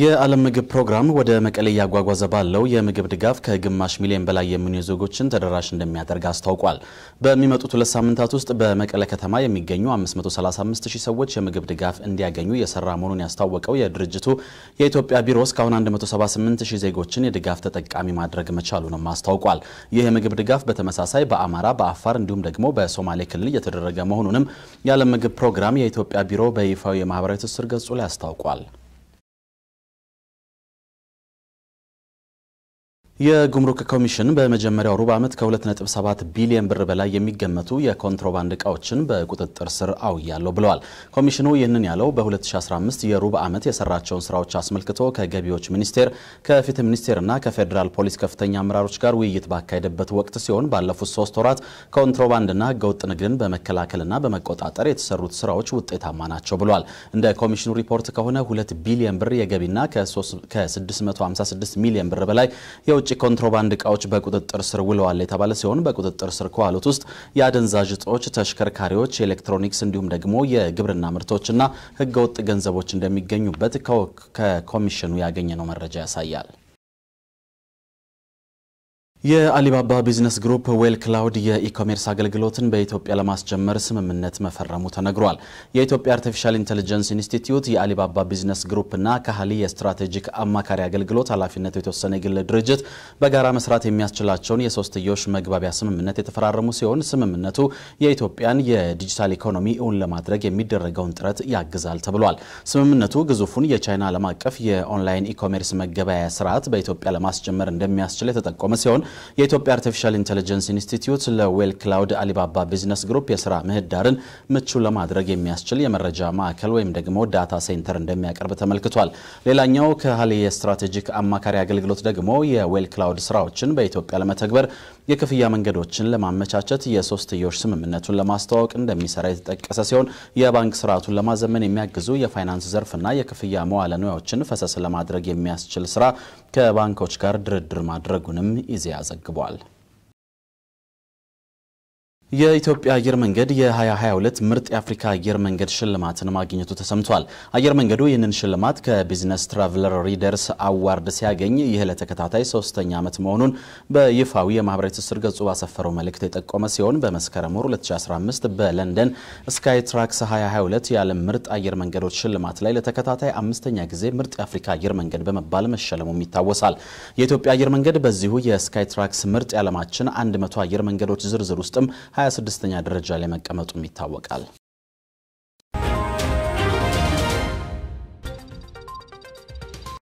የዓለም ምግብ ፕሮግራም ወደ መቀሌ እያጓጓዘ ባለው የምግብ ድጋፍ ከግማሽ ሚሊዮን በላይ የሚሆኑ ዜጎችን ተደራሽ እንደሚያደርግ አስታውቋል። በሚመጡት ሁለት ሳምንታት ውስጥ በመቀሌ ከተማ የሚገኙ 535 ሺህ ሰዎች የምግብ ድጋፍ እንዲያገኙ የሰራ መሆኑን ያስታወቀው የድርጅቱ የኢትዮጵያ ቢሮ እስካሁን 178 ሺህ ዜጎችን የድጋፍ ተጠቃሚ ማድረግ መቻሉንም አስታውቋል። ይህ የምግብ ድጋፍ በተመሳሳይ በአማራ፣ በአፋር እንዲሁም ደግሞ በሶማሌ ክልል እየተደረገ መሆኑንም የዓለም ምግብ ፕሮግራም የኢትዮጵያ ቢሮ በይፋዊ የማህበራዊ ትስስር ገጹ ላይ አስታውቋል። የጉምሩክ ኮሚሽን በመጀመሪያው ሩብ ዓመት ከ2.7 ቢሊዮን ብር በላይ የሚገመቱ የኮንትሮባንድ እቃዎችን በቁጥጥር ስር አውያለሁ ብለዋል። ኮሚሽኑ ይህንን ያለው በ2015 የሩብ ዓመት የሰራቸውን ስራዎች አስመልክቶ ከገቢዎች ሚኒስቴር፣ ከፍትህ ሚኒስቴርና ከፌዴራል ፖሊስ ከፍተኛ አመራሮች ጋር ውይይት ባካሄደበት ወቅት ሲሆን ባለፉት ሶስት ወራት ኮንትሮባንድና ህገወጥ ንግድን በመከላከልና በመቆጣጠር የተሰሩት ስራዎች ውጤታማ ናቸው ብለዋል። እንደ ኮሚሽኑ ሪፖርት ከሆነ 2 ቢሊዮን ብር የገቢና ከ656 ሚሊዮን ብር በላይ የውጭ የውጭ ኮንትሮባንድ እቃዎች በቁጥጥር ስር ውለዋል የተባለ ሲሆን በቁጥጥር ስር ከዋሉት ውስጥ የአደንዛዥ እጾች፣ ተሽከርካሪዎች፣ ኤሌክትሮኒክስ እንዲሁም ደግሞ የግብርና ምርቶችና ህገወጥ ገንዘቦች እንደሚገኙበት ከኮሚሽኑ ያገኘነው መረጃ ያሳያል። የአሊባባ ቢዝነስ ግሩፕ ዌል ክላውድ የኢኮሜርስ አገልግሎትን በኢትዮጵያ ለማስጀመር ስምምነት መፈረሙ ተነግሯል። የኢትዮጵያ አርቲፊሻል ኢንቴሊጀንስ ኢንስቲትዩት የአሊባባ ቢዝነስ ግሩፕና ካህሊ የስትራቴጂክ አማካሪ አገልግሎት ኃላፊነቱ የተወሰነ የግል ድርጅት በጋራ መስራት የሚያስችላቸውን የሶስትዮሽ መግባቢያ ስምምነት የተፈራረሙ ሲሆን ስምምነቱ የኢትዮጵያን የዲጂታል ኢኮኖሚ እውን ለማድረግ የሚደረገውን ጥረት ያግዛል ተብሏል። ስምምነቱ ግዙፉን የቻይና ዓለም አቀፍ የኦንላይን ኢኮሜርስ መገበያያ ስርዓት በኢትዮጵያ ለማስጀመር እንደሚያስችል የተጠቆመ ሲሆን የኢትዮጵያ አርቲፊሻል ኢንቴሊጀንስ ኢንስቲትዩት ለዌል ክላውድ አሊባባ ቢዝነስ ግሩፕ የስራ ምህዳርን ምቹ ለማድረግ የሚያስችል የመረጃ ማዕከል ወይም ደግሞ ዳታ ሴንተር እንደሚያቀርብ ተመልክቷል። ሌላኛው ከሀሊ የስትራቴጂክ አማካሪ አገልግሎት ደግሞ የዌል ክላውድ ስራዎችን በኢትዮጵያ ለመተግበር የክፍያ መንገዶችን ለማመቻቸት የሶስትዮሽ ስምምነቱን ለማስተዋወቅ እንደሚሰራ የተጠቀሰ ሲሆን የባንክ ስርዓቱን ለማዘመን የሚያግዙ የፋይናንስ ዘርፍና የክፍያ መዋለ ንዋዮችን ፈሰስ ለማድረግ የሚያስችል ስራ ከባንኮች ጋር ድርድር ማድረጉንም ኢዜአ ዘግቧል። የኢትዮጵያ አየር መንገድ የ2022 ምርጥ የአፍሪካ አየር መንገድ ሽልማትን ማግኘቱ ተሰምቷል። አየር መንገዱ ይህንን ሽልማት ከቢዝነስ ትራቨለር ሪደርስ አዋርድ ሲያገኝ ይህ ለተከታታይ ሶስተኛ ዓመት መሆኑን በይፋዊ የማህበራዊ ትስስር ገጹ ባሰፈረው መልእክት የጠቆመ ሲሆን በመስከረም ወር 2015 በለንደን ስካይ ትራክስ 2022 የዓለም ምርጥ አየር መንገዶች ሽልማት ላይ ለተከታታይ አምስተኛ ጊዜ ምርጥ የአፍሪካ አየር መንገድ በመባል መሸለሙም ይታወሳል። የኢትዮጵያ አየር መንገድ በዚሁ የስካይ ትራክስ ምርጥ የዓለማችን 100 አየር መንገዶች ዝርዝር ውስጥም 26ኛ ደረጃ ላይ መቀመጡም ይታወቃል።